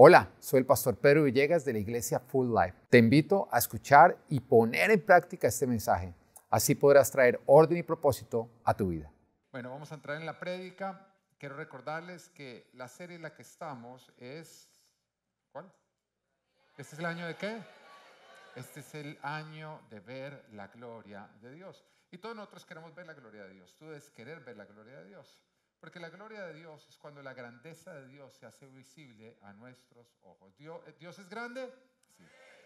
Hola, soy el pastor Pedro Villegas de la iglesia Full Life. Te invito a escuchar y poner en práctica este mensaje. Así podrás traer orden y propósito a tu vida. Bueno, vamos a entrar en la prédica. Quiero recordarles que la serie en la que estamos es... ¿Cuál? ¿Este es el año de qué? Este es el año de ver la gloria de Dios. Y todos nosotros queremos ver la gloria de Dios. Tú debes querer ver la gloria de Dios. Porque la gloria de Dios es cuando la grandeza de Dios se hace visible a nuestros ojos. Eh, ¿Dios, es grande?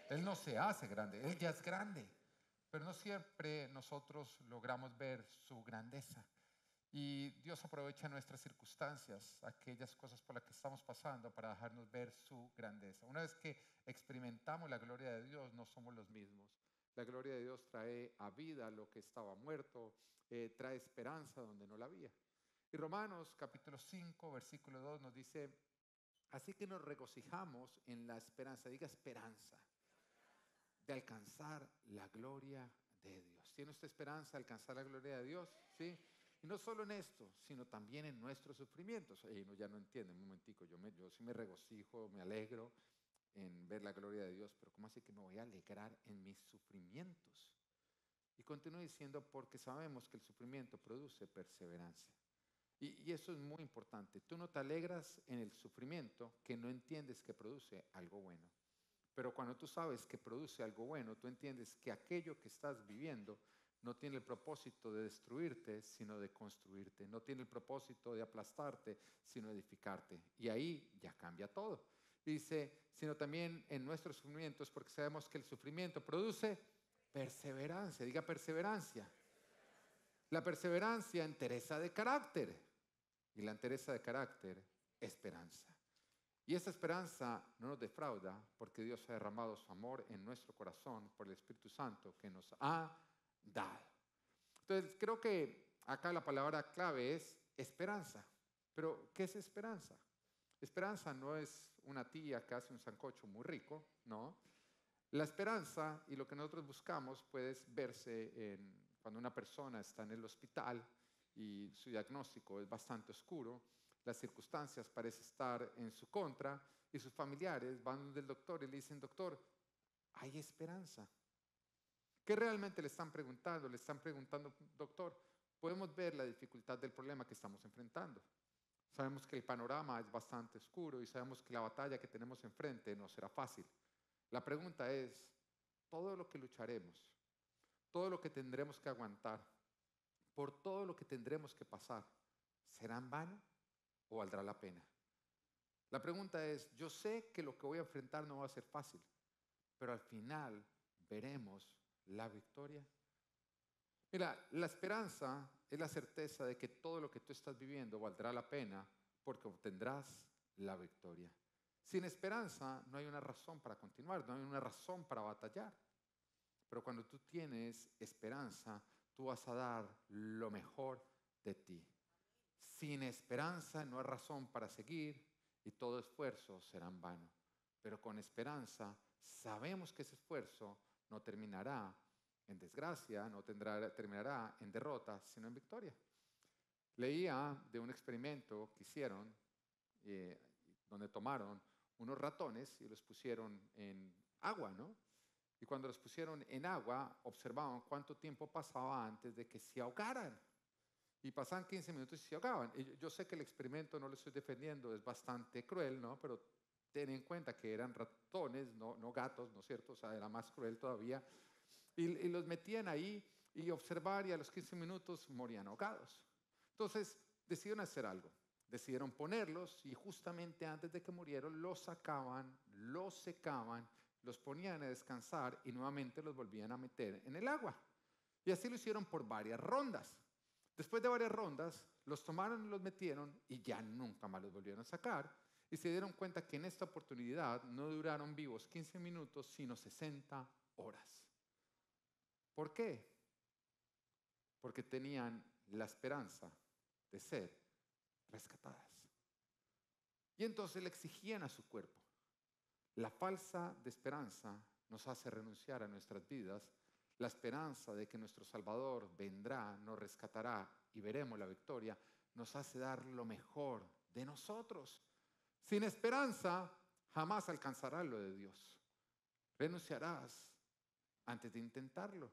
Él no se hace grande, Él ya es grande. Pero no siempre nosotros logramos ver su grandeza. Y Dios aprovecha nuestras circunstancias, aquellas cosas por las que estamos pasando, para dejarnos ver su grandeza. Una vez que experimentamos la gloria de Dios, no somos los mismos. La gloria de Dios trae a vida lo que estaba muerto, eh, trae esperanza donde no la había. Y Romanos capítulo 5, versículo 2 nos dice, así que nos regocijamos en la esperanza, diga esperanza, de alcanzar la gloria de Dios. ¿Tiene usted esperanza de alcanzar la gloria de Dios? Sí. Y no solo en esto, sino también en nuestros sufrimientos. Y no, ya no entienden, un momentico, yo, yo sí me regocijo, me alegro en ver la gloria de Dios, pero ¿cómo así que me voy a alegrar en mis sufrimientos? Y continúa diciendo, porque sabemos que el sufrimiento produce perseverancia. Y, eso es muy importante. Tú no te alegras en el sufrimiento que no entiendes que produce algo bueno. Pero cuando tú sabes que produce algo bueno, tú entiendes que aquello que estás viviendo no tiene el propósito de destruirte, sino de construirte. No tiene el propósito de aplastarte, sino edificarte. Y ahí ya cambia todo. Dice, sino también en nuestros sufrimientos, porque sabemos que el sufrimiento produce perseverancia. Diga perseverancia. La perseverancia interesa de carácter y la entereza de carácter, esperanza. Y esa esperanza no nos defrauda porque Dios ha derramado su amor en nuestro corazón por el Espíritu Santo que nos ha dado. Entonces, creo que acá la palabra clave es esperanza. Pero, ¿qué es esperanza? Esperanza no es una tía que hace un sancocho muy rico, no. La esperanza y lo que nosotros buscamos puede verse en, cuando una persona está en el hospital y su diagnóstico es bastante oscuro, las circunstancias parecen estar en su contra y sus familiares van del doctor y le dicen, doctor, hay esperanza. ¿Qué realmente le están preguntando? Le están preguntando, doctor, podemos ver la dificultad del problema que estamos enfrentando. Sabemos que el panorama es bastante oscuro y sabemos que la batalla que tenemos enfrente no será fácil. La pregunta es, todo lo que lucharemos, todo lo que tendremos que aguantar, por todo lo que tendremos que pasar, ¿será en vano o valdrá la pena? La pregunta es, yo sé que lo que voy a enfrentar no va a ser fácil, pero al final veremos la victoria. Mira, la esperanza es la certeza de que todo lo que tú estás viviendo valdrá la pena porque obtendrás la victoria. Sin esperanza no hay una razón para continuar, no hay una razón para batallar. Pero cuando tú tienes esperanza, tú vas a dar lo mejor de ti. Sin esperanza no hay razón para seguir y todo esfuerzo será en vano. Pero con esperanza sabemos que ese esfuerzo no terminará en desgracia, no tendrá, terminará en derrota, sino en victoria. Leía de un experimento que hicieron, eh, donde tomaron unos ratones y los pusieron en agua, ¿no? y cuando los pusieron en agua observaban cuánto tiempo pasaba antes de que se ahogaran. Y pasaban 15 minutos y se ahogaban. yo sé que el experimento no lo estoy defendiendo, es bastante cruel, ¿no? Pero ten en cuenta que eran ratones, no, gatos, ¿no es cierto? O sea, era más cruel todavía. Y, los metían ahí y observar y a los 15 minutos morían ahogados. Entonces decidieron hacer algo. Decidieron ponerlos y justamente antes de que murieron los sacaban, los secaban los ponían a descansar y nuevamente los volvían a meter en el agua. Y así lo hicieron por varias rondas. Después de varias rondas, los tomaron y los metieron y ya nunca más los volvieron a sacar. Y se dieron cuenta que en esta oportunidad no duraron vivos 15 minutos, sino 60 horas. ¿Por qué? Porque tenían la esperanza de ser rescatadas. Y entonces le exigían a su cuerpo, la falsa de esperanza nos hace renunciar a nuestras vidas, la esperanza de que nuestro Salvador vendrá, nos rescatará y veremos la victoria, nos hace dar lo mejor de nosotros. Sin esperanza jamás alcanzarás lo de Dios. Renunciarás antes de intentarlo,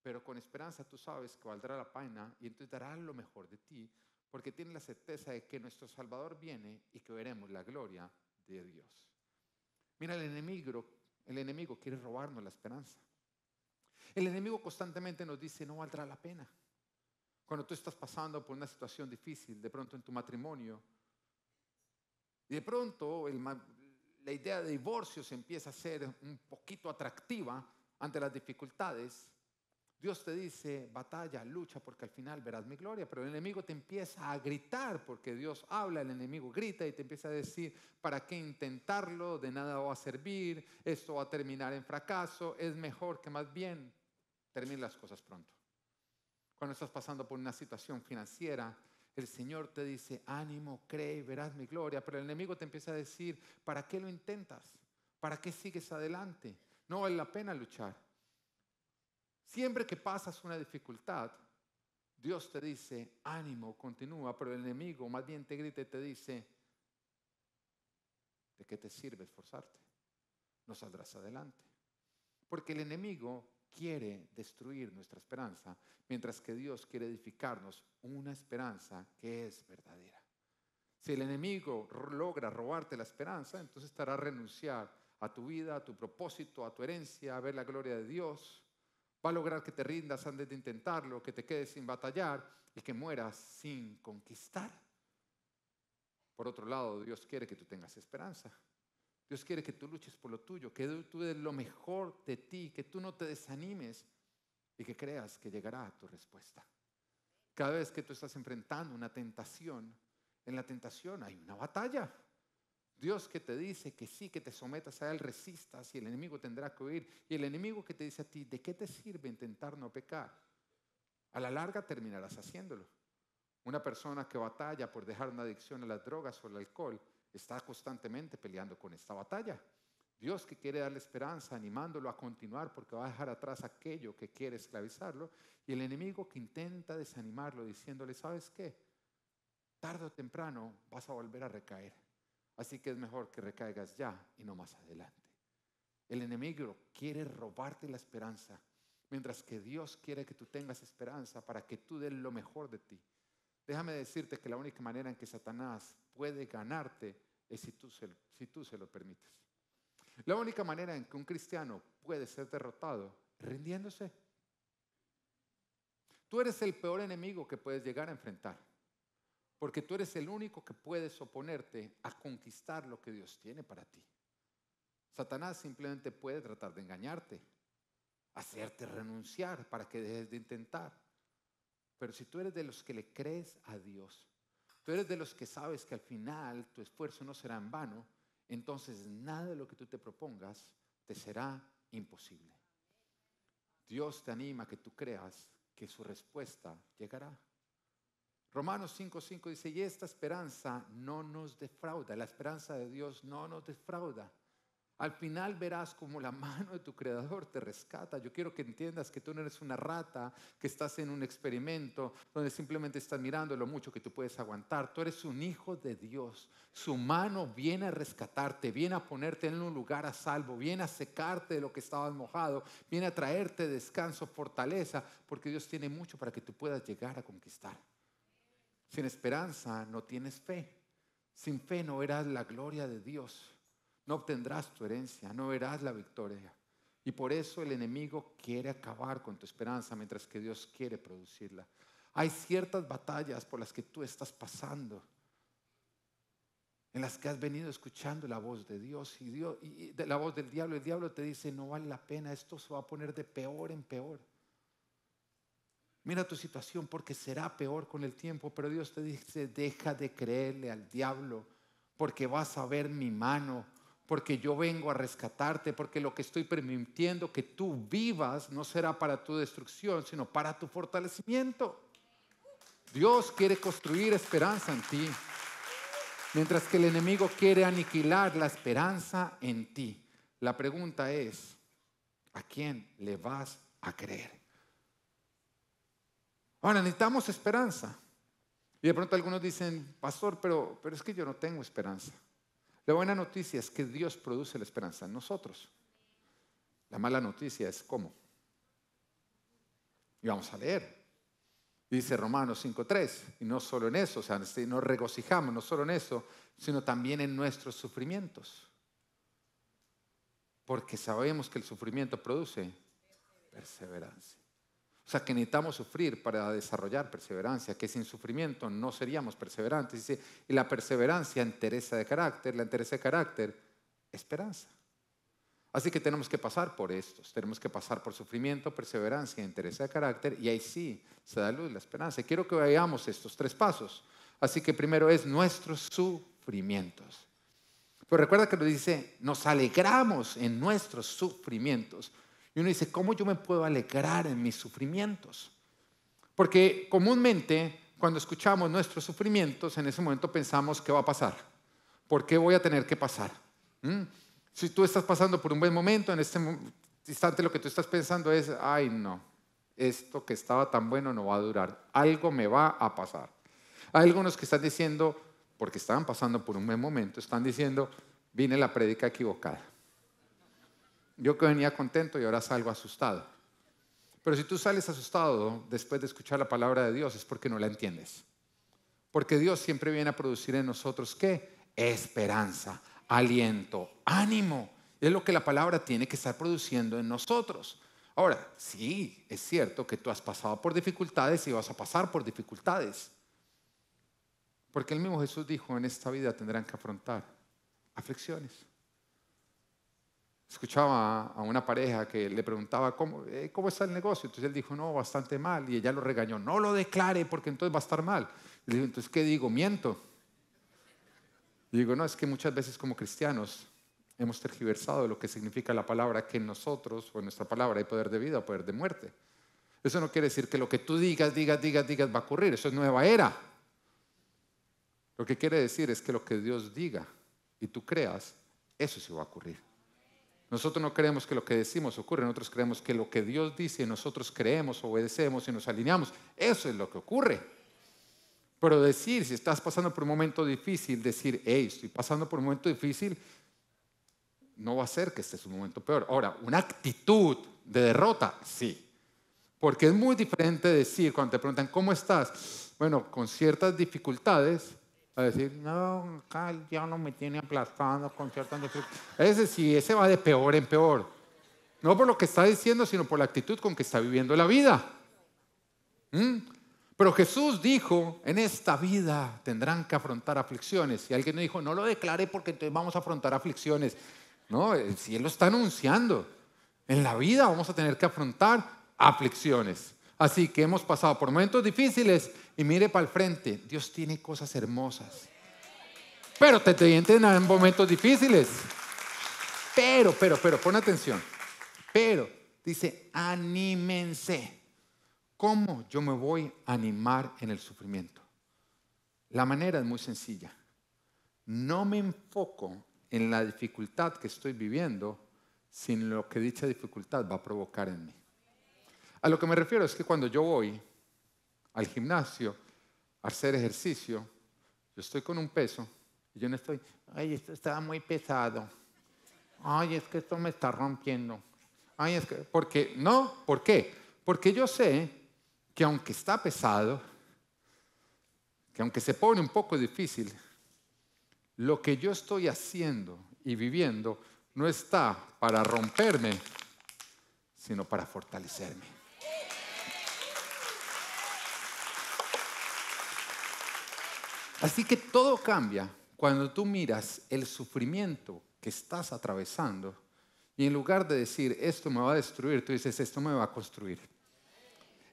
pero con esperanza tú sabes que valdrá la pena y entonces darás lo mejor de ti, porque tienes la certeza de que nuestro Salvador viene y que veremos la gloria de Dios. Mira, el enemigo, el enemigo quiere robarnos la esperanza. El enemigo constantemente nos dice, no valdrá la pena. Cuando tú estás pasando por una situación difícil, de pronto en tu matrimonio, de pronto la idea de divorcio se empieza a ser un poquito atractiva ante las dificultades, Dios te dice, batalla, lucha, porque al final verás mi gloria, pero el enemigo te empieza a gritar, porque Dios habla, el enemigo grita y te empieza a decir, ¿para qué intentarlo? De nada va a servir, esto va a terminar en fracaso, es mejor que más bien termine las cosas pronto. Cuando estás pasando por una situación financiera, el Señor te dice, ánimo, cree verás mi gloria, pero el enemigo te empieza a decir, ¿para qué lo intentas? ¿Para qué sigues adelante? No vale la pena luchar. Siempre que pasas una dificultad, Dios te dice, ánimo, continúa, pero el enemigo más bien te grita y te dice, ¿de qué te sirve esforzarte? No saldrás adelante. Porque el enemigo quiere destruir nuestra esperanza, mientras que Dios quiere edificarnos una esperanza que es verdadera. Si el enemigo logra robarte la esperanza, entonces estará a renunciar a tu vida, a tu propósito, a tu herencia, a ver la gloria de Dios. Va a lograr que te rindas antes de intentarlo, que te quedes sin batallar y que mueras sin conquistar. Por otro lado, Dios quiere que tú tengas esperanza. Dios quiere que tú luches por lo tuyo, que tú des lo mejor de ti, que tú no te desanimes y que creas que llegará tu respuesta. Cada vez que tú estás enfrentando una tentación, en la tentación hay una batalla. Dios que te dice que sí, que te sometas a Él, resistas y el enemigo tendrá que huir. Y el enemigo que te dice a ti, ¿de qué te sirve intentar no pecar? A la larga terminarás haciéndolo. Una persona que batalla por dejar una adicción a las drogas o al alcohol está constantemente peleando con esta batalla. Dios que quiere darle esperanza, animándolo a continuar porque va a dejar atrás aquello que quiere esclavizarlo. Y el enemigo que intenta desanimarlo diciéndole, ¿sabes qué? Tarde o temprano vas a volver a recaer. Así que es mejor que recaigas ya y no más adelante. El enemigo quiere robarte la esperanza, mientras que Dios quiere que tú tengas esperanza para que tú des lo mejor de ti. Déjame decirte que la única manera en que Satanás puede ganarte es si tú se, si tú se lo permites. La única manera en que un cristiano puede ser derrotado es rindiéndose. Tú eres el peor enemigo que puedes llegar a enfrentar. Porque tú eres el único que puedes oponerte a conquistar lo que Dios tiene para ti. Satanás simplemente puede tratar de engañarte, hacerte renunciar para que dejes de intentar. Pero si tú eres de los que le crees a Dios, tú eres de los que sabes que al final tu esfuerzo no será en vano, entonces nada de lo que tú te propongas te será imposible. Dios te anima a que tú creas que su respuesta llegará. Romanos 5:5 dice, y esta esperanza no nos defrauda, la esperanza de Dios no nos defrauda. Al final verás como la mano de tu creador te rescata. Yo quiero que entiendas que tú no eres una rata que estás en un experimento donde simplemente estás mirando lo mucho que tú puedes aguantar. Tú eres un hijo de Dios. Su mano viene a rescatarte, viene a ponerte en un lugar a salvo, viene a secarte de lo que estabas mojado, viene a traerte descanso, fortaleza, porque Dios tiene mucho para que tú puedas llegar a conquistar. Sin esperanza no tienes fe. Sin fe no verás la gloria de Dios. No obtendrás tu herencia, no verás la victoria. Y por eso el enemigo quiere acabar con tu esperanza mientras que Dios quiere producirla. Hay ciertas batallas por las que tú estás pasando, en las que has venido escuchando la voz de Dios y, Dios, y la voz del diablo. El diablo te dice, no vale la pena, esto se va a poner de peor en peor. Mira tu situación porque será peor con el tiempo, pero Dios te dice, deja de creerle al diablo porque vas a ver mi mano, porque yo vengo a rescatarte, porque lo que estoy permitiendo que tú vivas no será para tu destrucción, sino para tu fortalecimiento. Dios quiere construir esperanza en ti, mientras que el enemigo quiere aniquilar la esperanza en ti. La pregunta es, ¿a quién le vas a creer? Ahora, necesitamos esperanza. Y de pronto algunos dicen, pastor, pero, pero es que yo no tengo esperanza. La buena noticia es que Dios produce la esperanza en nosotros. La mala noticia es cómo. Y vamos a leer. Dice Romanos 5.3, y no solo en eso, o sea, nos regocijamos, no solo en eso, sino también en nuestros sufrimientos. Porque sabemos que el sufrimiento produce perseverancia. O sea, que necesitamos sufrir para desarrollar perseverancia, que sin sufrimiento no seríamos perseverantes. y la perseverancia, entereza de carácter, la entereza de carácter, esperanza. Así que tenemos que pasar por estos, tenemos que pasar por sufrimiento, perseverancia, entereza de carácter, y ahí sí se da luz la esperanza. Y quiero que veamos estos tres pasos. Así que primero es nuestros sufrimientos. Pero recuerda que lo dice, nos alegramos en nuestros sufrimientos. Y uno dice, ¿cómo yo me puedo alegrar en mis sufrimientos? Porque comúnmente cuando escuchamos nuestros sufrimientos, en ese momento pensamos, ¿qué va a pasar? ¿Por qué voy a tener que pasar? ¿Mm? Si tú estás pasando por un buen momento, en este instante lo que tú estás pensando es, ay no, esto que estaba tan bueno no va a durar, algo me va a pasar. Hay algunos que están diciendo, porque estaban pasando por un buen momento, están diciendo, vine la prédica equivocada. Yo venía contento y ahora salgo asustado. Pero si tú sales asustado después de escuchar la palabra de Dios es porque no la entiendes. Porque Dios siempre viene a producir en nosotros qué? Esperanza, aliento, ánimo. Es lo que la palabra tiene que estar produciendo en nosotros. Ahora, sí, es cierto que tú has pasado por dificultades y vas a pasar por dificultades. Porque el mismo Jesús dijo, en esta vida tendrán que afrontar aflicciones escuchaba a una pareja que le preguntaba, eh, ¿cómo, está el negocio? Entonces él dijo, no, bastante mal. Y ella lo regañó, no lo declare porque entonces va a estar mal. entonces, ¿qué digo? Miento. Y digo, no, es que muchas veces como cristianos hemos tergiversado lo que significa la palabra que en nosotros o en nuestra palabra hay poder de vida o poder de muerte. Eso no quiere decir que lo que tú digas, digas, digas, digas va a ocurrir. Eso es nueva era. Lo que quiere decir es que lo que Dios diga y tú creas, eso sí va a ocurrir. Nosotros no creemos que lo que decimos ocurre, nosotros creemos que lo que Dios dice, nosotros creemos, obedecemos y nos alineamos. Eso es lo que ocurre. Pero decir, si estás pasando por un momento difícil, decir, hey, estoy pasando por un momento difícil, no va a ser que este es un momento peor. Ahora, una actitud de derrota, sí. Porque es muy diferente decir, cuando te preguntan, ¿cómo estás? Bueno, con ciertas dificultades, a decir, no, acá ya no me tiene aplastando con cierta Ese sí, ese va de peor en peor. No por lo que está diciendo, sino por la actitud con que está viviendo la vida. ¿Mm? Pero Jesús dijo, en esta vida tendrán que afrontar aflicciones. Y alguien dijo, no lo declaré porque entonces vamos a afrontar aflicciones. No, si Él lo está anunciando. En la vida vamos a tener que afrontar aflicciones. Así que hemos pasado por momentos difíciles y mire para el frente, Dios tiene cosas hermosas. Pero te entienden en momentos difíciles. Pero, pero, pero, pon atención. Pero, dice, anímense. ¿Cómo yo me voy a animar en el sufrimiento? La manera es muy sencilla. No me enfoco en la dificultad que estoy viviendo, sin lo que dicha dificultad va a provocar en mí. A lo que me refiero es que cuando yo voy al gimnasio a hacer ejercicio, yo estoy con un peso y yo no estoy, ay, esto está muy pesado, ay, es que esto me está rompiendo, ay, es que, porque, no, ¿por qué? Porque yo sé que aunque está pesado, que aunque se pone un poco difícil, lo que yo estoy haciendo y viviendo no está para romperme, sino para fortalecerme. Así que todo cambia cuando tú miras el sufrimiento que estás atravesando y en lugar de decir, esto me va a destruir, tú dices, esto me va a construir.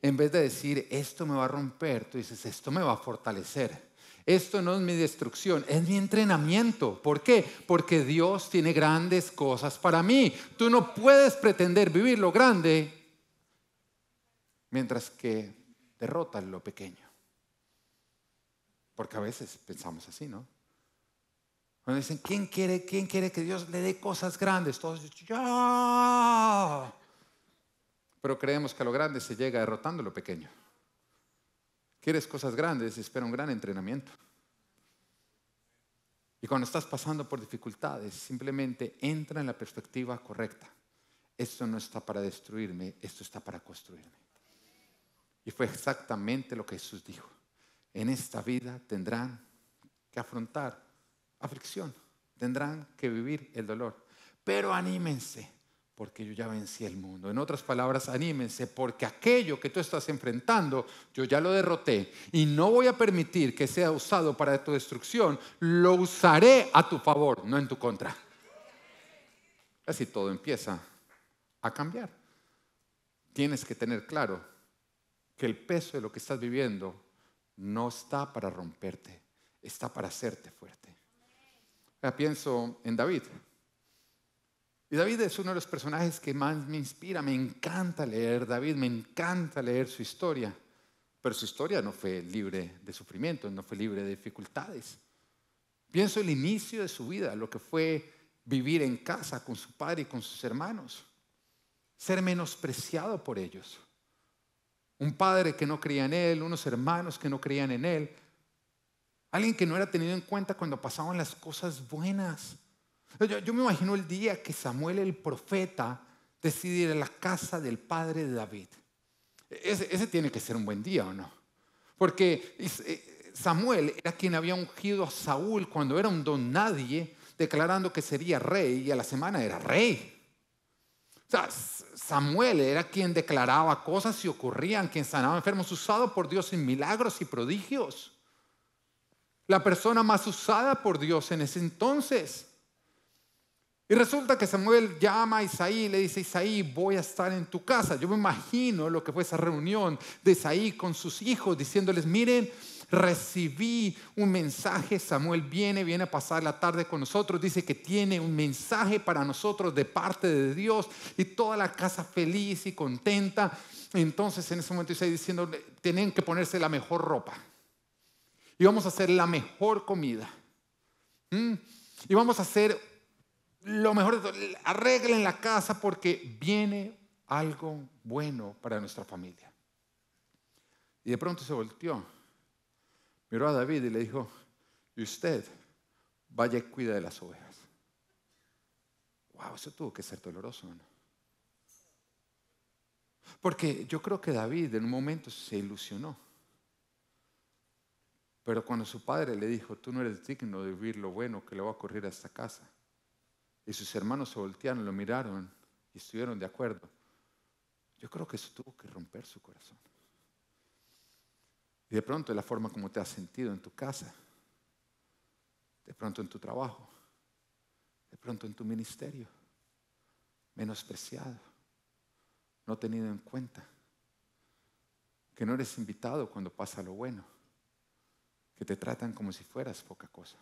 En vez de decir, esto me va a romper, tú dices, esto me va a fortalecer. Esto no es mi destrucción, es mi entrenamiento. ¿Por qué? Porque Dios tiene grandes cosas para mí. Tú no puedes pretender vivir lo grande mientras que derrotas lo pequeño. Porque a veces pensamos así, ¿no? Cuando dicen, ¿quién quiere, quién quiere que Dios le dé cosas grandes? Todos dicen, ¡ya! Pero creemos que a lo grande se llega derrotando lo pequeño. Quieres cosas grandes, espera un gran entrenamiento. Y cuando estás pasando por dificultades, simplemente entra en la perspectiva correcta. Esto no está para destruirme, esto está para construirme. Y fue exactamente lo que Jesús dijo en esta vida tendrán que afrontar aflicción, tendrán que vivir el dolor. Pero anímense, porque yo ya vencí el mundo. En otras palabras, anímense, porque aquello que tú estás enfrentando, yo ya lo derroté y no voy a permitir que sea usado para tu destrucción, lo usaré a tu favor, no en tu contra. Así todo empieza a cambiar. Tienes que tener claro que el peso de lo que estás viviendo no está para romperte, está para hacerte fuerte. Ya pienso en David. Y David es uno de los personajes que más me inspira, me encanta leer David, me encanta leer su historia, pero su historia no fue libre de sufrimiento, no fue libre de dificultades. Pienso el inicio de su vida, lo que fue vivir en casa con su padre y con sus hermanos, ser menospreciado por ellos, un padre que no creía en él, unos hermanos que no creían en él, alguien que no era tenido en cuenta cuando pasaban las cosas buenas. Yo, me imagino el día que Samuel el profeta decide ir a la casa del padre de David. E, ese, ese tiene que ser un buen día, ¿o no? Porque e, Samuel era quien había ungido a Saúl cuando era un don nadie, declarando que sería rey y a la semana era rey. Samuel era quien declaraba cosas y ocurrían, quien sanaba enfermos, usado por Dios en milagros y prodigios. La persona más usada por Dios en ese entonces. Y resulta que Samuel llama a Isaí y le dice, Isaí, voy a estar en tu casa. Yo me imagino lo que fue esa reunión de Isaí con sus hijos, diciéndoles, miren, recibí un mensaje, Samuel viene, viene a pasar la tarde con nosotros, dice que tiene un mensaje para nosotros de parte de Dios y toda la casa feliz y contenta. Entonces en ese momento está diciendo, tienen que ponerse la mejor ropa y vamos a hacer la mejor comida y vamos a hacer lo mejor arreglen la casa porque viene algo bueno para nuestra familia. Y de pronto se volteó miró a David y le dijo, y usted vaya y cuida de las ovejas. Wow, eso tuvo que ser doloroso, ¿no? Porque yo creo que David en un momento se ilusionó. Pero cuando su padre le dijo, tú no eres digno de vivir lo bueno que le va a ocurrir a esta casa, y sus hermanos se voltearon, lo miraron y estuvieron de acuerdo, yo creo que eso tuvo que romper su corazón. Y de pronto en la forma como te has sentido en tu casa, de pronto en tu trabajo, de pronto en tu ministerio, menospreciado, no tenido en cuenta, que no eres invitado cuando pasa lo bueno, que te tratan como si fueras poca cosa.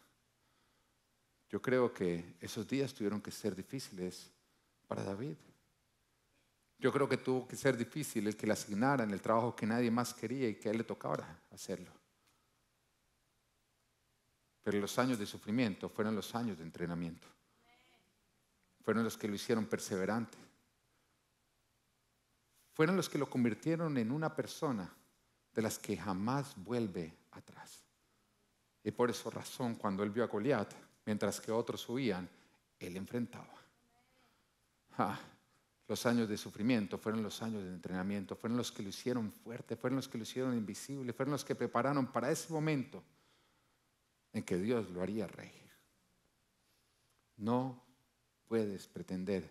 Yo creo que esos días tuvieron que ser difíciles para David. Yo creo que tuvo que ser difícil el que le asignaran el trabajo que nadie más quería y que a él le tocaba hacerlo. Pero los años de sufrimiento fueron los años de entrenamiento. Fueron los que lo hicieron perseverante. Fueron los que lo convirtieron en una persona de las que jamás vuelve atrás. Y por esa razón, cuando él vio a Goliat, mientras que otros huían, él enfrentaba. Ah los años de sufrimiento fueron los años de entrenamiento, fueron los que lo hicieron fuerte, fueron los que lo hicieron invisible, fueron los que prepararon para ese momento en que Dios lo haría rey. No puedes pretender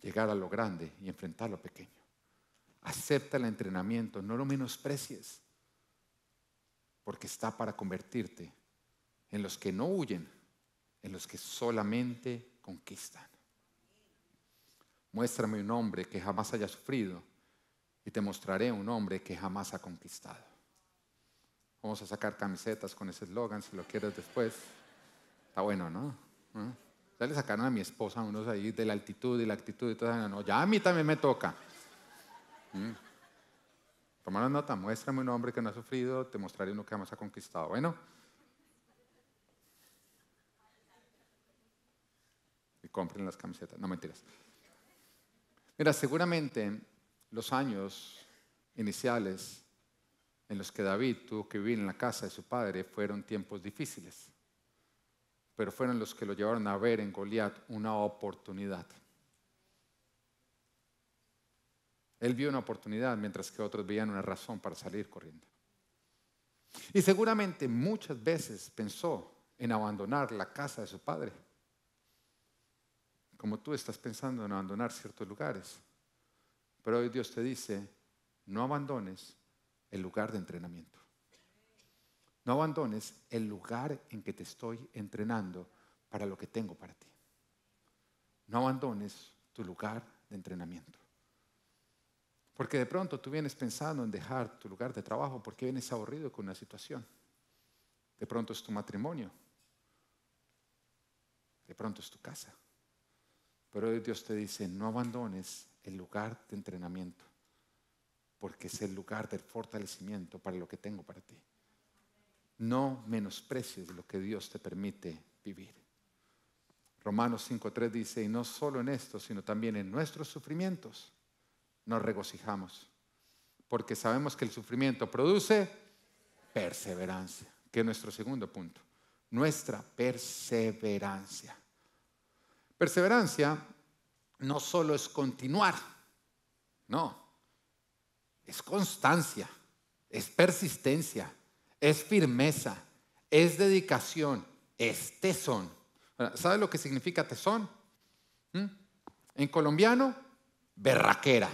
llegar a lo grande y enfrentar lo pequeño. Acepta el entrenamiento, no lo menosprecies, porque está para convertirte en los que no huyen, en los que solamente conquistan. Muéstrame un hombre que jamás haya sufrido y te mostraré un hombre que jamás ha conquistado. Vamos a sacar camisetas con ese eslogan si lo quieres después. Está bueno, ¿no? ¿Eh? Ya le sacaron a mi esposa unos ahí de la altitud y la actitud y todo. No, ya a mí también me toca. ¿Eh? Toma la nota, muéstrame un hombre que no ha sufrido, te mostraré uno que jamás ha conquistado. Bueno. Y compren las camisetas. No mentiras. Mira, seguramente los años iniciales en los que David tuvo que vivir en la casa de su padre fueron tiempos difíciles, pero fueron los que lo llevaron a ver en Goliat una oportunidad. Él vio una oportunidad mientras que otros veían una razón para salir corriendo. Y seguramente muchas veces pensó en abandonar la casa de su padre como tú estás pensando en abandonar ciertos lugares. Pero hoy Dios te dice, no abandones el lugar de entrenamiento. No abandones el lugar en que te estoy entrenando para lo que tengo para ti. No abandones tu lugar de entrenamiento. Porque de pronto tú vienes pensando en dejar tu lugar de trabajo porque vienes aburrido con una situación. De pronto es tu matrimonio. De pronto es tu casa. Pero Dios te dice, no abandones el lugar de entrenamiento, porque es el lugar del fortalecimiento para lo que tengo para ti. No menosprecies lo que Dios te permite vivir. Romanos 5.3 dice, y no solo en esto, sino también en nuestros sufrimientos nos regocijamos, porque sabemos que el sufrimiento produce perseverancia, que es nuestro segundo punto, nuestra perseverancia. Perseverancia no solo es continuar, no, es constancia, es persistencia, es firmeza, es dedicación, es tesón. ¿Sabe lo que significa tesón? ¿Mm? En colombiano, berraquera.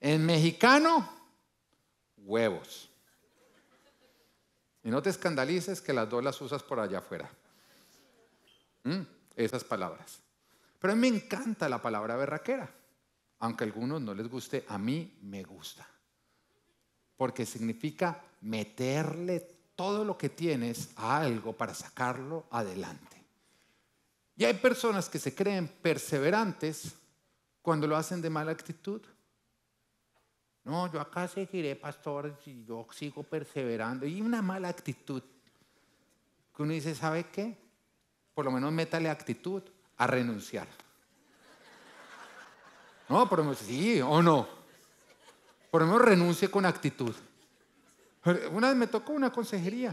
En mexicano, huevos. Y no te escandalices que las dos las usas por allá afuera. ¿Mm? esas palabras. Pero a mí me encanta la palabra berraquera. Aunque a algunos no les guste, a mí me gusta. Porque significa meterle todo lo que tienes a algo para sacarlo adelante. Y hay personas que se creen perseverantes cuando lo hacen de mala actitud. No, yo acá seguiré, pastor, y yo sigo perseverando. Y una mala actitud. Que uno dice, ¿sabe qué? por lo menos métale actitud a renunciar. No, por lo menos sí o no. Por lo menos renuncie con actitud. Una vez me tocó una consejería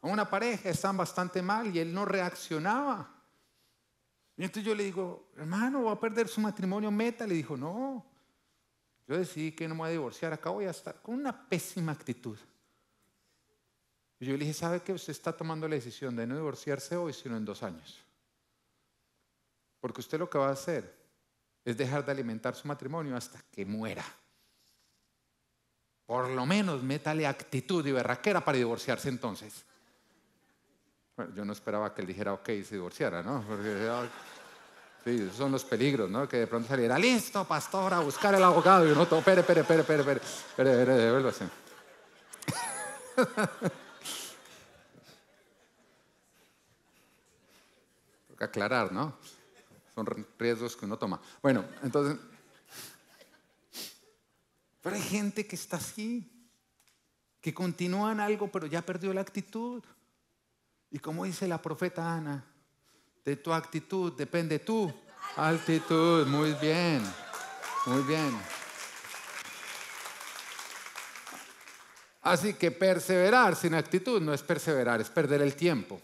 a una pareja, estaban bastante mal y él no reaccionaba. Y entonces yo le digo, hermano, ¿va a perder su matrimonio? Meta. Le dijo, no. Yo decidí que no me voy a divorciar. Acá voy a estar con una pésima actitud yo le dije, ¿sabe que usted está tomando la decisión de no divorciarse hoy, sino en dos años? Porque usted lo que va a hacer es dejar de alimentar su matrimonio hasta que muera. Por lo menos métale actitud y berraquera para divorciarse entonces. Bueno, yo no esperaba que él dijera, ok, se divorciara, ¿no? Porque, sí, esos son los peligros, ¿no? Que de pronto saliera, listo, pastor, a buscar el abogado. Y uno todo, pere, pere, pere, pere, pere, pere, pere, aclarar, ¿no? Son riesgos que uno toma. Bueno, entonces... Pero hay gente que está así, que continúa en algo, pero ya perdió la actitud. Y como dice la profeta Ana, de tu actitud depende tu actitud. Muy bien, muy bien. Así que perseverar sin actitud no es perseverar, es perder el tiempo.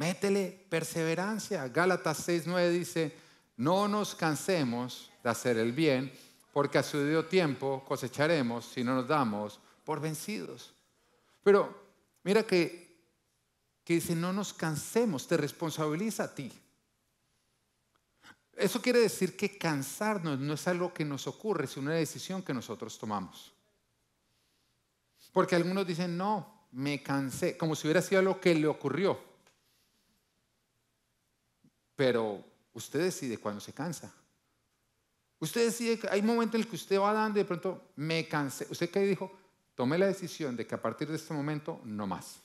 Métele perseverancia. Gálatas 6.9 dice, no nos cansemos de hacer el bien, porque a su debido tiempo cosecharemos si no nos damos por vencidos. Pero mira que, que dice, no nos cansemos, te responsabiliza a ti. Eso quiere decir que cansarnos no es algo que nos ocurre, sino una decisión que nosotros tomamos. Porque algunos dicen, no, me cansé, como si hubiera sido algo que le ocurrió pero usted decide cuando se cansa. Usted decide, hay momentos en el que usted va dando y de pronto me cansé. Usted que dijo, tomé la decisión de que a partir de este momento no más.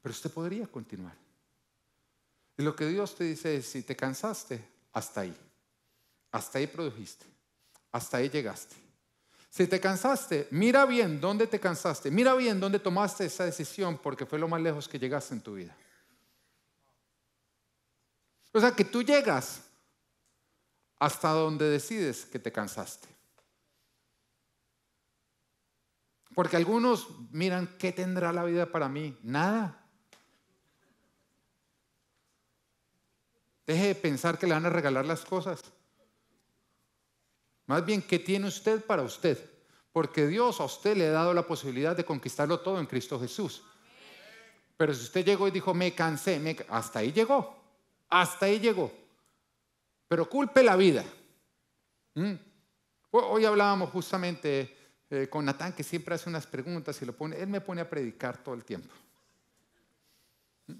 Pero usted podría continuar. Y lo que Dios te dice es, si te cansaste, hasta ahí. Hasta ahí produjiste. Hasta ahí llegaste. Si te cansaste, mira bien dónde te cansaste. Mira bien dónde tomaste esa decisión porque fue lo más lejos que llegaste en tu vida. O sea, que tú llegas hasta donde decides que te cansaste. Porque algunos miran, ¿qué tendrá la vida para mí? Nada. Deje de pensar que le van a regalar las cosas. Más bien, ¿qué tiene usted para usted? Porque Dios a usted le ha dado la posibilidad de conquistarlo todo en Cristo Jesús. Pero si usted llegó y dijo, me cansé, me... hasta ahí llegó. Hasta ahí llegó. Pero culpe la vida. ¿Mm? Hoy hablábamos justamente eh, con Natán, que siempre hace unas preguntas y lo pone. Él me pone a predicar todo el tiempo. ¿Mm?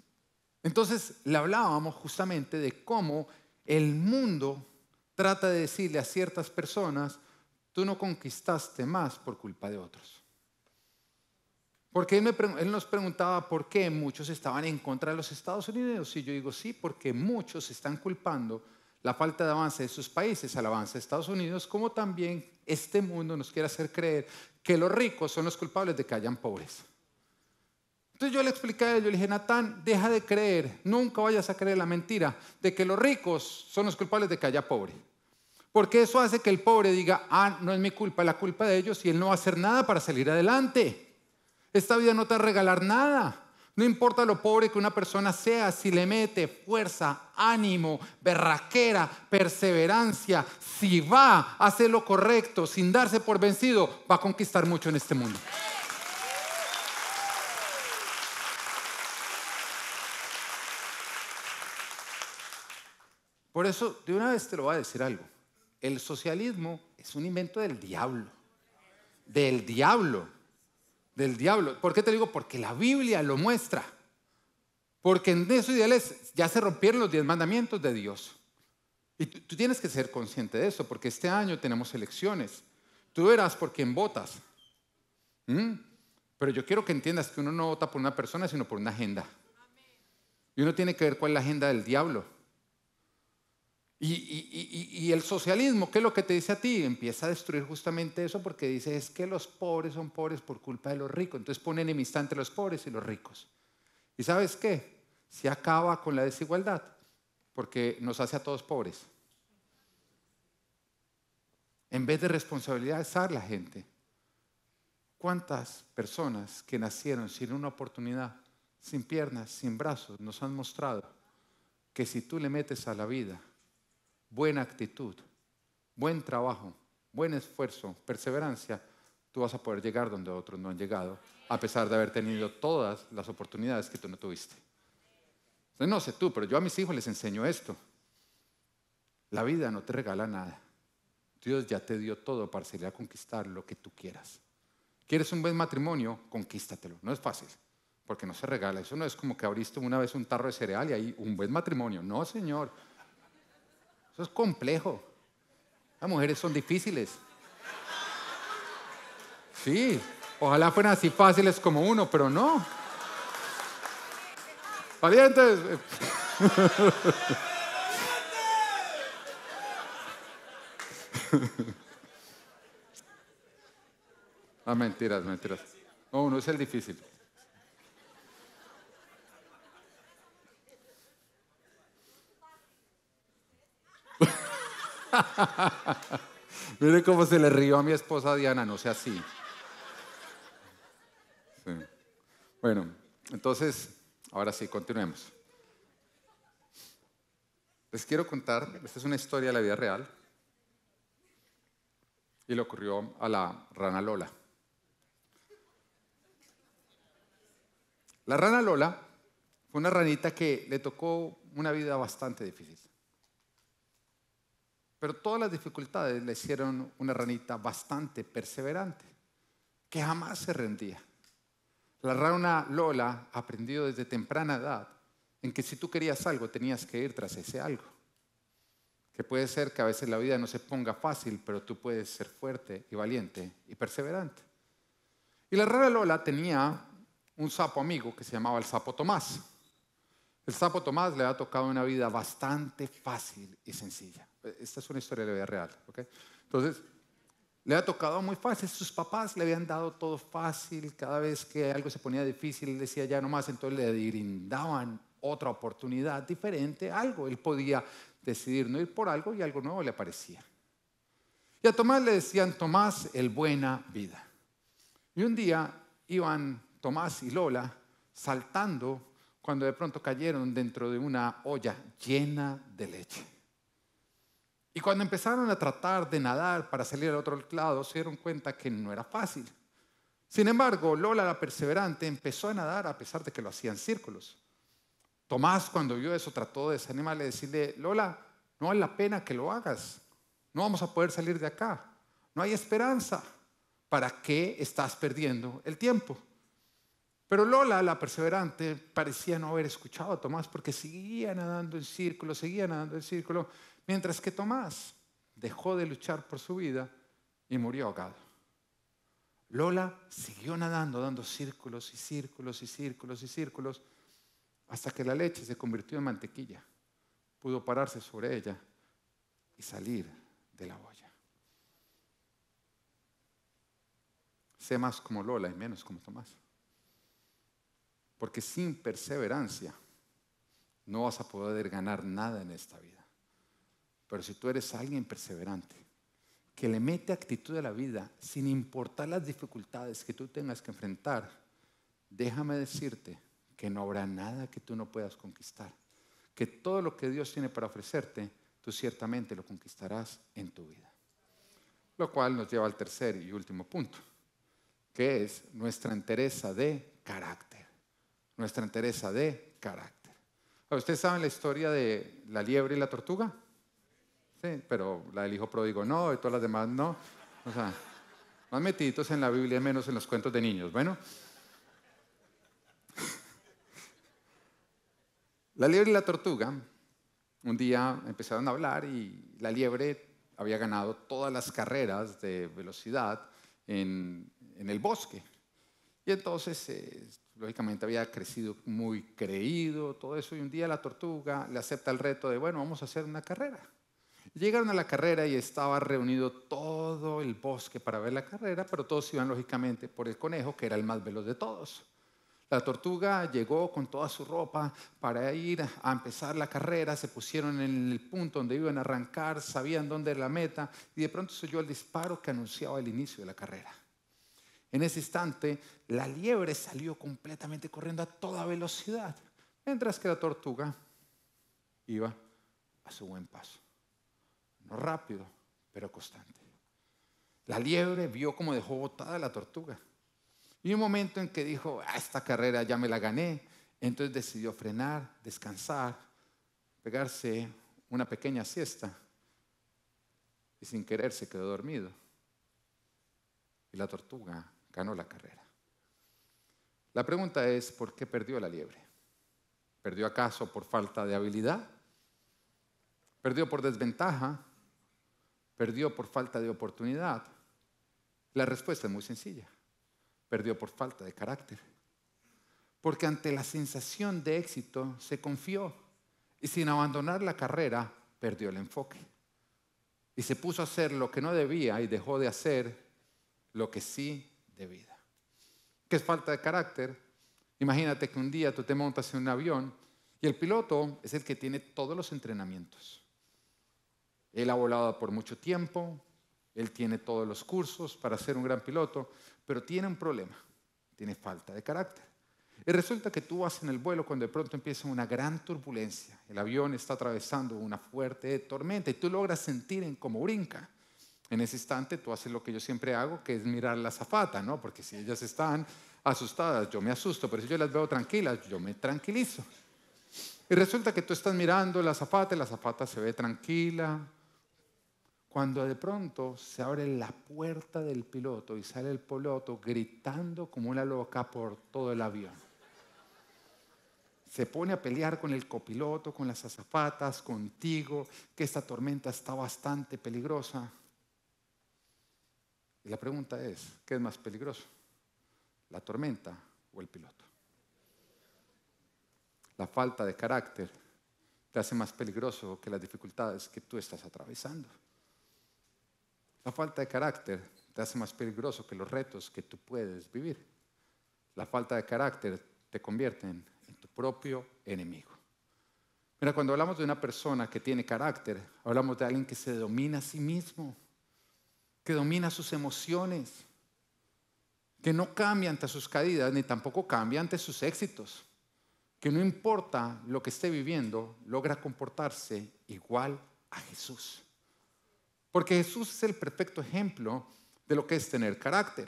Entonces le hablábamos justamente de cómo el mundo trata de decirle a ciertas personas, tú no conquistaste más por culpa de otros. Porque él, nos preguntaba por qué muchos estaban en contra de los Estados Unidos. Y yo digo, sí, porque muchos están culpando la falta de avance de sus países al avance de Estados Unidos, como también este mundo nos quiere hacer creer que los ricos son los culpables de que hayan pobres. Entonces yo le expliqué a él, yo le dije, Natán, deja de creer, nunca vayas a creer la mentira de que los ricos son los culpables de que haya pobre. Porque eso hace que el pobre diga, ah, no es mi culpa, es la culpa de ellos y él no va a hacer nada para salir adelante. Esta vida no te va a regalar nada. No importa lo pobre que una persona sea, si le mete fuerza, ánimo, berraquera, perseverancia, si va a hacer lo correcto sin darse por vencido, va a conquistar mucho en este mundo. Por eso, de una vez te lo voy a decir algo. El socialismo es un invento del diablo. Del diablo del diablo. ¿Por qué te digo? Porque la Biblia lo muestra. Porque en esos ideales ya se rompieron los diez mandamientos de Dios. Y tú, tienes que ser consciente de eso, porque este año tenemos elecciones. Tú verás por quién votas. ¿Mm? Pero yo quiero que entiendas que uno no vota por una persona, sino por una agenda. Y uno tiene que ver cuál es la agenda del diablo. Y, el socialismo, ¿qué es lo que te dice a ti? Empieza a destruir justamente eso porque dice es que los pobres son pobres por culpa de los ricos. Entonces pone enemistad entre los pobres y los ricos. ¿Y sabes qué? Se acaba con la desigualdad porque nos hace a todos pobres. En vez de responsabilizar a la gente. ¿Cuántas personas que nacieron sin una oportunidad, sin piernas, sin brazos, nos han mostrado que si tú le metes a la vida buena actitud, buen trabajo, buen esfuerzo, perseverancia, tú vas a poder llegar donde otros no han llegado, a pesar de haber tenido todas las oportunidades que tú no tuviste. No sé tú, pero yo a mis hijos les enseño esto. La vida no te regala nada. Dios ya te dio todo para salir a conquistar lo que tú quieras. ¿Quieres un buen matrimonio? Conquístatelo. No es fácil, porque no se regala. Eso no es como que abriste una vez un tarro de cereal y ahí un buen matrimonio. No, Señor. Eso es complejo. Las mujeres son difíciles. Sí, ojalá fueran así fáciles como uno, pero no. Valientes. ah, mentiras, mentiras. No, uno es el difícil. Mire cómo se le rió a mi esposa Diana, no sea así. Bueno, entonces, ahora sí, continuemos. Les quiero contar, esta es una historia de la vida real y le ocurrió a la rana Lola. La rana Lola fue una ranita que le tocó una vida bastante difícil. Pero todas las dificultades le hicieron una ranita bastante perseverante, que jamás se rendía. La rana Lola aprendió desde temprana edad en que si tú querías algo tenías que ir tras ese algo. Que puede ser que a veces la vida no se ponga fácil, pero tú puedes ser fuerte y valiente y perseverante. Y la rana Lola tenía un sapo amigo que se llamaba el sapo Tomás. El sapo Tomás le ha tocado una vida bastante fácil y sencilla. Esta es una historia de la vida real. Entonces, le ha tocado muy fácil. Sus papás le habían dado todo fácil. Cada vez que algo se ponía difícil, él decía ya nomás. Entonces le brindaban otra oportunidad diferente, algo. Él podía decidir no ir por algo y algo nuevo le aparecía. Y a Tomás le decían Tomás el buena vida. Y un día iban Tomás y Lola saltando cuando de pronto cayeron dentro de una olla llena de leche. Y cuando empezaron a tratar de nadar para salir al otro lado, se dieron cuenta que no era fácil. Sin embargo, Lola la perseverante empezó a nadar a pesar de que lo hacían círculos. Tomás cuando vio eso trató de animal y decirle, Lola, no vale la pena que lo hagas. No vamos a poder salir de acá. No hay esperanza. ¿Para qué estás perdiendo el tiempo? Pero Lola, la perseverante, parecía no haber escuchado a Tomás porque seguía nadando en círculo, seguía nadando en círculo, mientras que Tomás dejó de luchar por su vida y murió ahogado. Lola siguió nadando, dando círculos y círculos y círculos y círculos, hasta que la leche se convirtió en mantequilla. Pudo pararse sobre ella y salir de la olla. Sé más como Lola y menos como Tomás. Porque sin perseverancia no vas a poder ganar nada en esta vida. Pero si tú eres alguien perseverante, que le mete actitud a la vida, sin importar las dificultades que tú tengas que enfrentar, déjame decirte que no habrá nada que tú no puedas conquistar. Que todo lo que Dios tiene para ofrecerte, tú ciertamente lo conquistarás en tu vida. Lo cual nos lleva al tercer y último punto, que es nuestra entereza de carácter nuestra entereza de carácter. Ah, ¿Ustedes saben la historia de la liebre y la tortuga? Sí, pero la del hijo pródigo no, y todas las demás no. O sea, más metiditos en la Biblia, menos en los cuentos de niños. Bueno, la liebre y la tortuga un día empezaron a hablar y la liebre había ganado todas las carreras de velocidad en, el bosque. Y entonces eh, lógicamente había crecido muy creído, todo eso, y un día la tortuga le acepta el reto de, bueno, vamos a hacer una carrera. Llegaron a la carrera y estaba reunido todo el bosque para ver la carrera, pero todos iban lógicamente por el conejo, que era el más veloz de todos. La tortuga llegó con toda su ropa para ir a empezar la carrera, se pusieron en el punto donde iban a arrancar, sabían dónde era la meta y de pronto se oyó el disparo que anunciaba el inicio de la carrera. En ese instante, la liebre salió completamente corriendo a toda velocidad, mientras que la tortuga iba a su buen paso. No rápido, pero constante. La liebre vio cómo dejó botada la tortuga. Y un momento en que dijo, ah, esta carrera ya me la gané, entonces decidió frenar, descansar, pegarse una pequeña siesta y sin querer se quedó dormido. Y la tortuga ganó la carrera. La pregunta es, ¿por qué perdió la liebre? ¿Perdió acaso por falta de habilidad? ¿Perdió por desventaja? ¿Perdió por falta de oportunidad? La respuesta es muy sencilla. Perdió por falta de carácter. Porque ante la sensación de éxito se confió y sin abandonar la carrera perdió el enfoque. Y se puso a hacer lo que no debía y dejó de hacer lo que sí vida. ¿Qué es falta de carácter? Imagínate que un día tú te montas en un avión y el piloto es el que tiene todos los entrenamientos. Él ha volado por mucho tiempo, él tiene todos los cursos para ser un gran piloto, pero tiene un problema, tiene falta de carácter. Y resulta que tú vas en el vuelo cuando de pronto empieza una gran turbulencia. El avión está atravesando una fuerte tormenta y tú logras sentir en cómo brinca. En ese instante tú haces lo que yo siempre hago, que es mirar la zafata, ¿no? Porque si ellas están asustadas, yo me asusto, pero si yo las veo tranquilas, yo me tranquilizo. Y resulta que tú estás mirando la zafata, y la zafata se ve tranquila, cuando de pronto se abre la puerta del piloto y sale el piloto gritando como una loca por todo el avión. Se pone a pelear con el copiloto, con las azafatas, contigo, que esta tormenta está bastante peligrosa. Y la pregunta es, ¿qué es más peligroso? ¿La tormenta o el piloto? La falta de carácter te hace más peligroso que las dificultades que tú estás atravesando. La falta de carácter te hace más peligroso que los retos que tú puedes vivir. La falta de carácter te convierte en, tu propio enemigo. Mira, cuando hablamos de una persona que tiene carácter, hablamos de alguien que se domina a sí mismo que domina sus emociones, que no cambia ante sus caídas ni tampoco cambia ante sus éxitos, que no importa lo que esté viviendo, logra comportarse igual a Jesús. Porque Jesús es el perfecto ejemplo de lo que es tener carácter.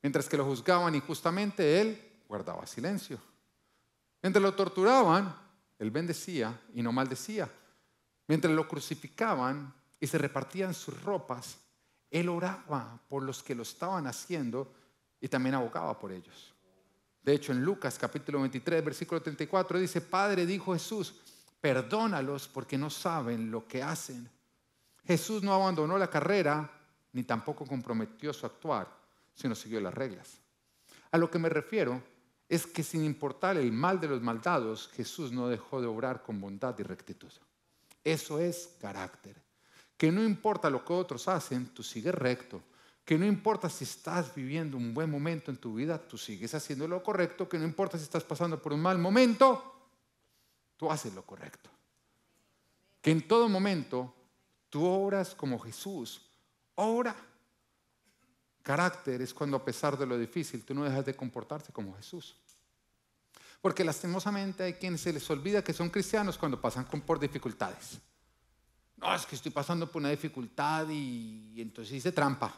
Mientras que lo juzgaban injustamente, él guardaba silencio. Mientras lo torturaban, él bendecía y no maldecía. Mientras lo crucificaban y se repartían sus ropas, él oraba por los que lo estaban haciendo y también abogaba por ellos. De hecho, en Lucas capítulo 23, versículo 34 dice, Padre, dijo Jesús, perdónalos porque no saben lo que hacen. Jesús no abandonó la carrera ni tampoco comprometió su actuar, sino siguió las reglas. A lo que me refiero es que sin importar el mal de los maldados, Jesús no dejó de obrar con bondad y rectitud. Eso es carácter que no importa lo que otros hacen, tú sigues recto, que no importa si estás viviendo un buen momento en tu vida, tú sigues haciendo lo correcto, que no importa si estás pasando por un mal momento, tú haces lo correcto. Que en todo momento tú obras como Jesús, obra. Carácter es cuando a pesar de lo difícil tú no dejas de comportarte como Jesús. Porque lastimosamente hay quienes se les olvida que son cristianos cuando pasan por dificultades es que estoy pasando por una dificultad y, entonces hice trampa.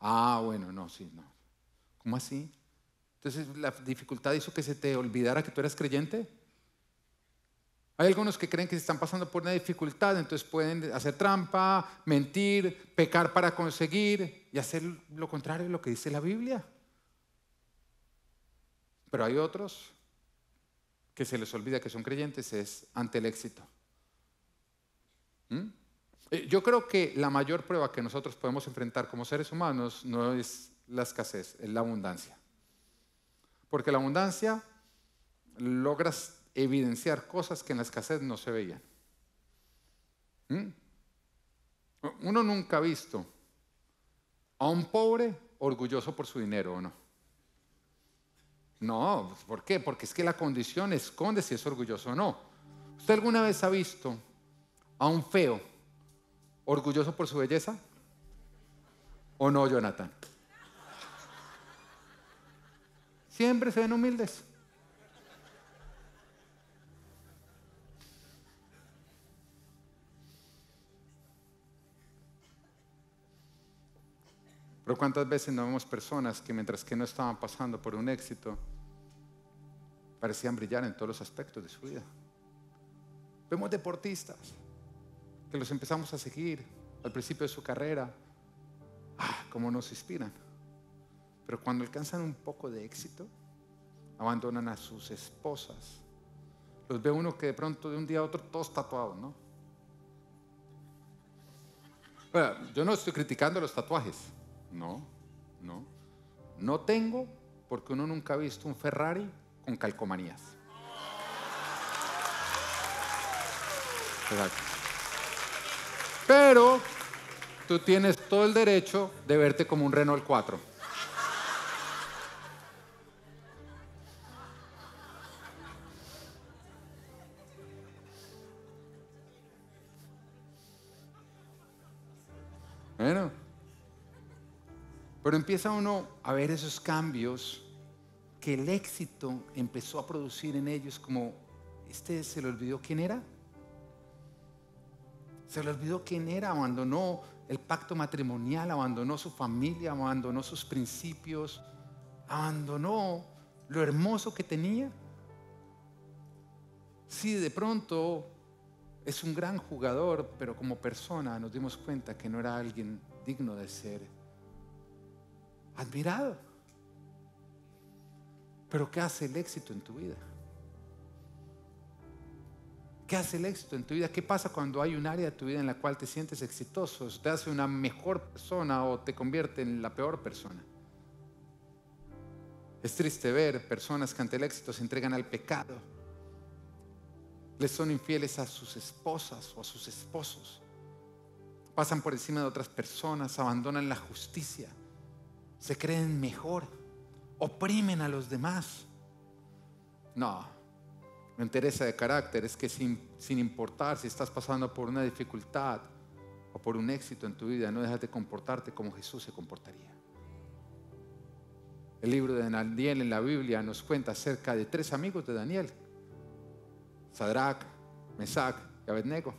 Ah, bueno, no, sí, no. ¿Cómo así? Entonces, ¿la dificultad hizo que se te olvidara que tú eras creyente? Hay algunos que creen que se están pasando por una dificultad, entonces pueden hacer trampa, mentir, pecar para conseguir y hacer lo contrario de lo que dice la Biblia. Pero hay otros que se les olvida que son creyentes, es ante el éxito. ¿Mm? Eh, yo creo que la mayor prueba que nosotros podemos enfrentar como seres humanos no es la escasez, es la abundancia. Porque la abundancia logras evidenciar cosas que en la escasez no se veían. ¿Mm? Uno nunca ha visto a un pobre orgulloso por su dinero, ¿o no? No, ¿por qué? Porque es que la condición esconde si es orgulloso o no. ¿Usted alguna vez ha visto a un feo ¿Orgulloso por su belleza? ¿O no, Jonathan? Siempre se ven humildes. Pero cuántas veces no vemos personas que mientras que no estaban pasando por un éxito, parecían brillar en todos los aspectos de su vida. Vemos deportistas, que los empezamos a seguir al principio de su carrera, ah, como nos inspiran. Pero cuando alcanzan un poco de éxito, abandonan a sus esposas. Los ve uno que de pronto de un día a otro todos tatuados, ¿no? Bueno, yo no estoy criticando los tatuajes, no, no. No tengo porque uno nunca ha visto un Ferrari con calcomanías. Pero tú tienes todo el derecho de verte como un reno al 4. Bueno, pero empieza uno a ver esos cambios que el éxito empezó a producir en ellos como, este se le olvidó quién era. Se le olvidó quién era, abandonó el pacto matrimonial, abandonó su familia, abandonó sus principios, abandonó lo hermoso que tenía. Sí, de pronto es un gran jugador, pero como persona nos dimos cuenta que no era alguien digno de ser admirado. Pero ¿qué hace el éxito en tu vida? ¿Qué hace el éxito en tu vida? ¿Qué pasa cuando hay un área de tu vida en la cual te sientes exitoso? ¿Te hace una mejor persona o te convierte en la peor persona? Es triste ver personas que ante el éxito se entregan al pecado. Les son infieles a sus esposas o a sus esposos. Pasan por encima de otras personas, abandonan la justicia, se creen mejor, oprimen a los demás. No, me interesa de carácter es que sin, importar si estás pasando por una dificultad o por un éxito en tu vida, no dejas de comportarte como Jesús se comportaría. El libro de Daniel en la Biblia nos cuenta acerca de tres amigos de Daniel: Sadrach, Mesach y Abednego.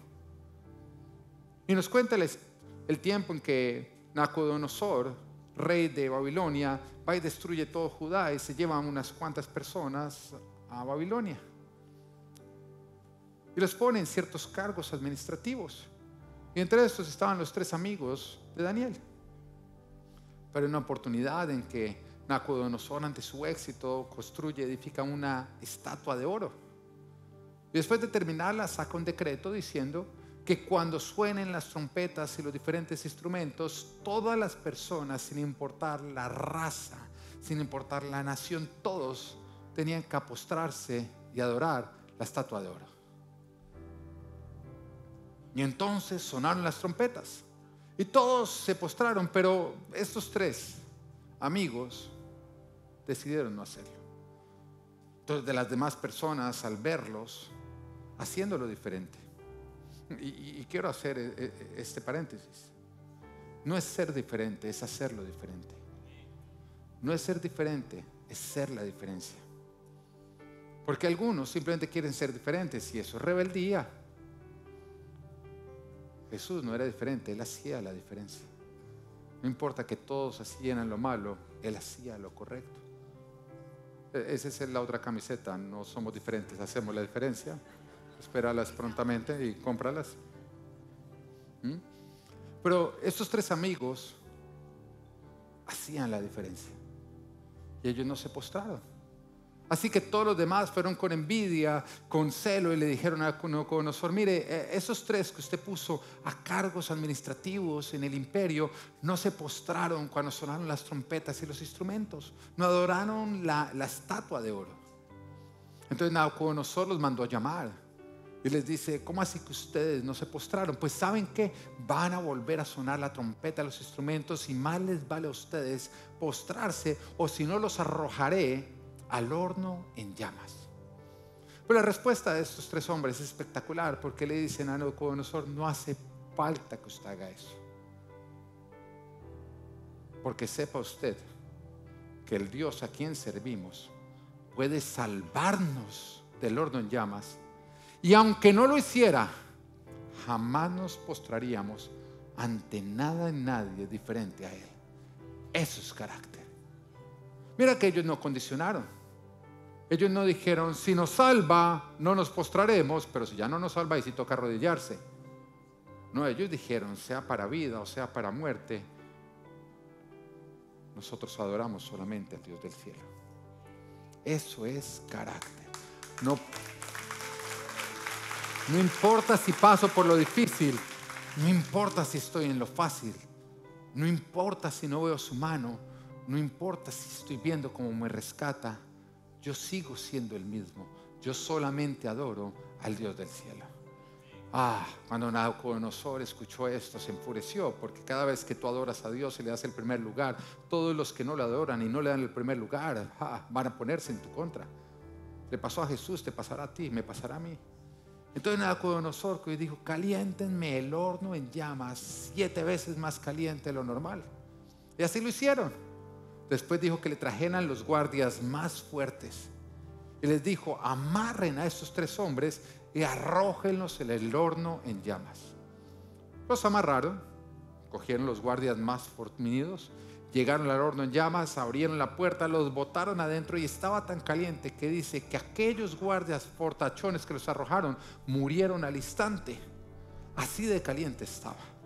Y nos cuenta el tiempo en que Nacodonosor, rey de Babilonia, va y destruye todo Judá y se llevan unas cuantas personas a Babilonia y los pone ciertos cargos administrativos. Y entre estos estaban los tres amigos de Daniel. Pero en una oportunidad en que Nacodonosor, ante su éxito, construye, edifica una estatua de oro. Y después de terminarla, saca un decreto diciendo que cuando suenen las trompetas y los diferentes instrumentos, todas las personas, sin importar la raza, sin importar la nación, todos tenían que apostrarse y adorar la estatua de oro. Y entonces sonaron las trompetas. Y todos se postraron, pero estos tres amigos decidieron no hacerlo. Entonces de las demás personas, al verlos, haciéndolo diferente. Y, y quiero hacer e, e, este paréntesis. No es ser diferente, es hacerlo diferente. No es ser diferente, es ser la diferencia. Porque algunos simplemente quieren ser diferentes y eso es rebeldía. Jesús no era diferente, Él hacía la diferencia. No importa que todos hacían lo malo, Él hacía lo correcto. E-, esa es la otra camiseta, no somos diferentes, hacemos la diferencia. Esperalas prontamente y cómpralas. ¿Mm? Pero estos tres amigos hacían la diferencia. Y ellos no se postraron. Así que todos los demás fueron con envidia, con celo y le dijeron a Nabucodonosor, mire, eh, esos tres que usted puso a cargos administrativos en el imperio no se postraron cuando sonaron las trompetas y los instrumentos, no adoraron la, estatua de oro. Entonces Nabucodonosor los mandó a llamar y les dice, ¿cómo así que ustedes no se postraron? Pues saben que van a volver a sonar la trompeta, los instrumentos y más les vale a ustedes postrarse o si no los arrojaré al horno en llamas. Pero la respuesta de estos tres hombres es espectacular porque le dicen a Nabucodonosor, no hace falta que usted haga eso. Porque sepa usted que el Dios a quien servimos puede salvarnos del horno en llamas. Y aunque no lo hiciera, jamás nos postraríamos ante nada y nadie diferente a Él. Eso es carácter. Mira que ellos no condicionaron. Ellos no dijeron, si nos salva, no nos postraremos, pero si ya no nos salva, y si toca arrodillarse. No, ellos dijeron, sea para vida o sea para muerte, nosotros adoramos solamente a Dios del cielo. Eso es carácter. No, no importa si paso por lo difícil, no importa si estoy en lo fácil, no importa si no veo su mano, no importa si estoy viendo cómo me rescata yo sigo siendo el mismo. Yo solamente adoro al Dios del cielo. Ah, cuando Nosor escuchó esto, se enfureció, porque cada vez que tú adoras a Dios y le das el primer lugar, todos los que no le adoran y no le dan el primer lugar ah, van a ponerse en tu contra. Le pasó a Jesús, te pasará a ti, me pasará a mí. Entonces Nabucodonosor dijo, caliéntenme el horno en llamas, siete veces más caliente de lo normal. Y así lo hicieron después dijo que le trajeran los guardias más fuertes. Y les dijo, amarren a estos tres hombres y arrójenlos en el horno en llamas. Los amarraron, cogieron los guardias más fornidos, llegaron al horno en llamas, abrieron la puerta, los botaron adentro y estaba tan caliente que dice que aquellos guardias portachones que los arrojaron murieron al instante. Así de caliente estaba.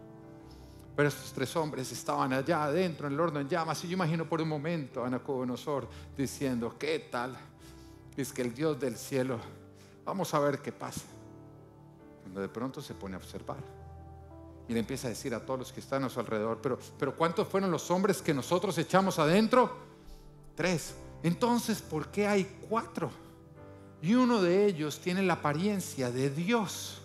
Pero estos tres hombres estaban allá adentro en el horno en llamas. Y yo imagino por un momento a Nabucodonosor diciendo, ¿qué tal? Es que el Dios del cielo, vamos a ver qué pasa. Cuando de pronto se pone a observar. Y le empieza a decir a todos los que están a su alrededor, pero, pero ¿cuántos fueron los hombres que nosotros echamos adentro? Tres. Entonces, ¿por qué hay cuatro? Y uno de ellos tiene la apariencia de Dios.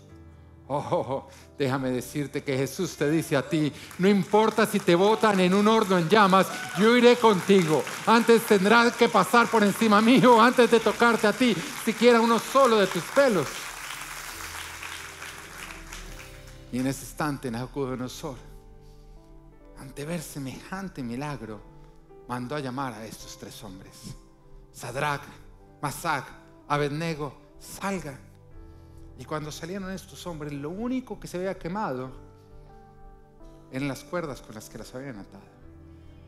Oh, déjame decirte que Jesús te dice a ti, no importa si te botan en un horno en llamas, yo iré contigo. Antes tendrás que pasar por encima mío, antes de tocarte a ti, siquiera uno solo de tus pelos. Y en ese instante Nabucodonosor, ante ver semejante milagro, mandó a llamar a estos tres hombres. Sadrach, Masac, Abednego, salgan y cuando salieron estos hombres, lo único que se había quemado eran las cuerdas con las que las habían atado.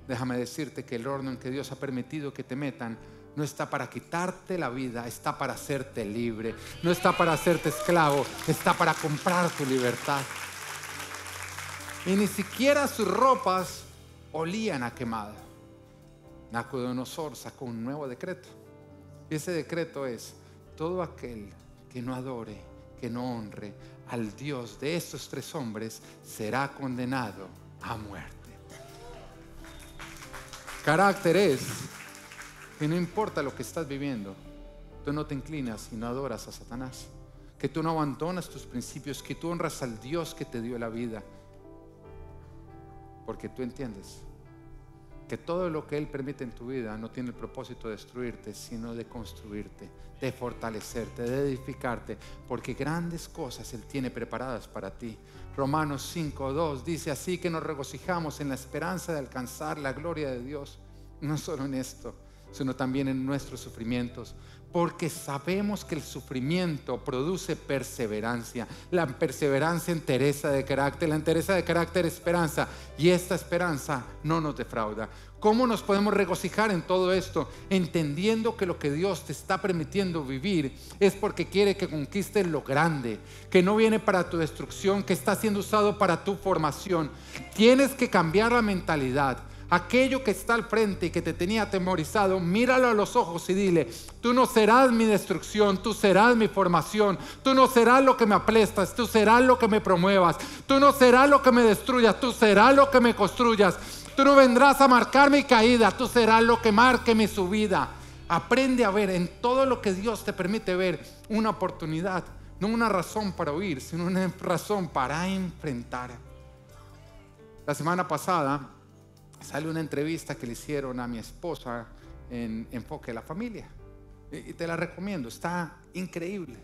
Déjame decirte que el horno en que Dios ha permitido que te metan no está para quitarte la vida, está para hacerte libre. No está para hacerte esclavo, está para comprar tu libertad. Y ni siquiera sus ropas olían a quemado. Nacodonosor sacó un nuevo decreto. Y ese decreto es, todo aquel que no adore que no honre al Dios de estos tres hombres será condenado a muerte. Carácter es que no importa lo que estás viviendo, tú no te inclinas y no adoras a Satanás, que tú no abandonas tus principios, que tú honras al Dios que te dio la vida, porque tú entiendes que todo lo que Él permite en tu vida no tiene el propósito de destruirte, sino de construirte, de fortalecerte, de edificarte, porque grandes cosas Él tiene preparadas para ti. Romanos 5.2 dice así que nos regocijamos en la esperanza de alcanzar la gloria de Dios, no solo en esto, sino también en nuestros sufrimientos, porque sabemos que el sufrimiento produce perseverancia. La perseverancia entereza de carácter, la entereza de carácter esperanza, y esta esperanza no nos defrauda. ¿Cómo nos podemos regocijar en todo esto? Entendiendo que lo que Dios te está permitiendo vivir es porque quiere que conquistes lo grande, que no viene para tu destrucción, que está siendo usado para tu formación. Tienes que cambiar la mentalidad aquello que está al frente y que te tenía atemorizado, míralo a los ojos y dile, tú no serás mi destrucción, tú serás mi formación, tú no serás lo que me aplastas, tú serás lo que me promuevas, tú no serás lo que me destruyas, tú serás lo que me construyas, tú no vendrás a marcar mi caída, tú serás lo que marque mi subida. Aprende a ver en todo lo que Dios te permite ver una oportunidad, no una razón para huir, sino una razón para enfrentar. La semana pasada sale una entrevista que le hicieron a mi esposa en Enfoque de la Familia. Y te la recomiendo, está increíble.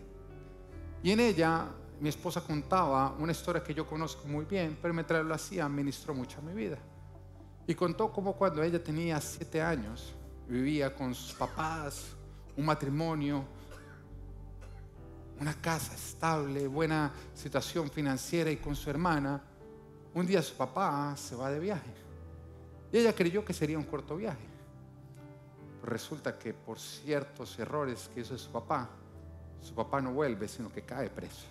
Y en ella mi esposa contaba una historia que yo conozco muy bien, pero mientras lo hacía ministró mucho a mi vida. Y contó como cuando ella tenía siete años, vivía con sus papás, un matrimonio, una casa estable, buena situación financiera y con su hermana, un día su papá se va de viaje y ella creyó que sería un corto viaje. Resulta que por ciertos errores que hizo su papá, su papá no vuelve, sino que cae preso.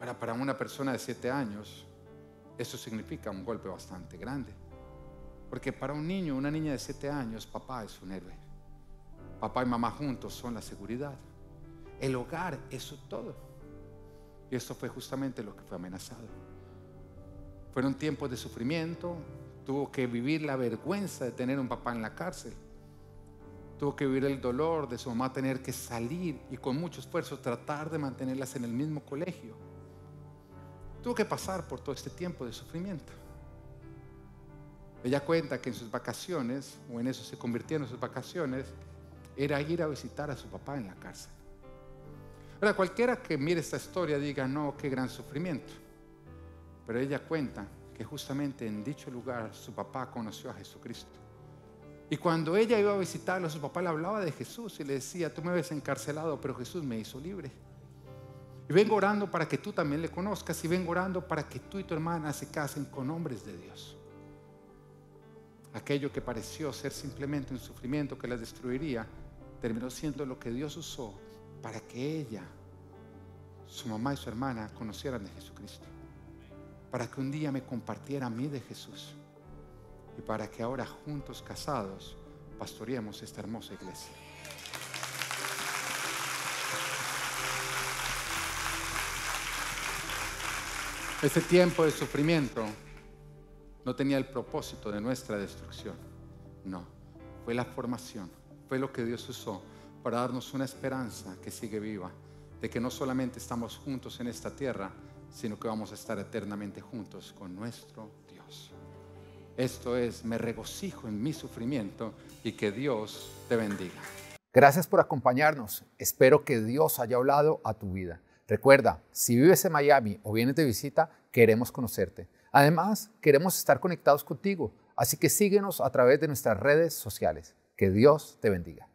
Ahora, para una persona de siete años, eso significa un golpe bastante grande. Porque para un niño, una niña de siete años, papá es un héroe. Papá y mamá juntos son la seguridad. El hogar, es su todo. Y eso fue justamente lo que fue amenazado. Fueron tiempos de sufrimiento, Tuvo que vivir la vergüenza de tener un papá en la cárcel. Tuvo que vivir el dolor de su mamá tener que salir y con mucho esfuerzo tratar de mantenerlas en el mismo colegio. Tuvo que pasar por todo este tiempo de sufrimiento. Ella cuenta que en sus vacaciones, o en eso se convirtieron sus vacaciones, era ir a visitar a su papá en la cárcel. Ahora, cualquiera que mire esta historia diga, no, qué gran sufrimiento. Pero ella cuenta que justamente en dicho lugar su papá conoció a Jesucristo. Y cuando ella iba a visitarlo, su papá le hablaba de Jesús y le decía, tú me ves encarcelado, pero Jesús me hizo libre. Y vengo orando para que tú también le conozcas y vengo orando para que tú y tu hermana se casen con hombres de Dios. Aquello que pareció ser simplemente un sufrimiento que las destruiría, terminó siendo lo que Dios usó para que ella, su mamá y su hermana conocieran de Jesucristo para que un día me compartiera a mí de Jesús y para que ahora juntos casados pastoreemos esta hermosa iglesia. Este tiempo de sufrimiento no tenía el propósito de nuestra destrucción, no, fue la formación, fue lo que Dios usó para darnos una esperanza que sigue viva, de que no solamente estamos juntos en esta tierra, sino que vamos a estar eternamente juntos con nuestro Dios. Esto es, me regocijo en mi sufrimiento y que Dios te bendiga. Gracias por acompañarnos. Espero que Dios haya hablado a tu vida. Recuerda, si vives en Miami o vienes de visita, queremos conocerte. Además, queremos estar conectados contigo, así que síguenos a través de nuestras redes sociales. Que Dios te bendiga.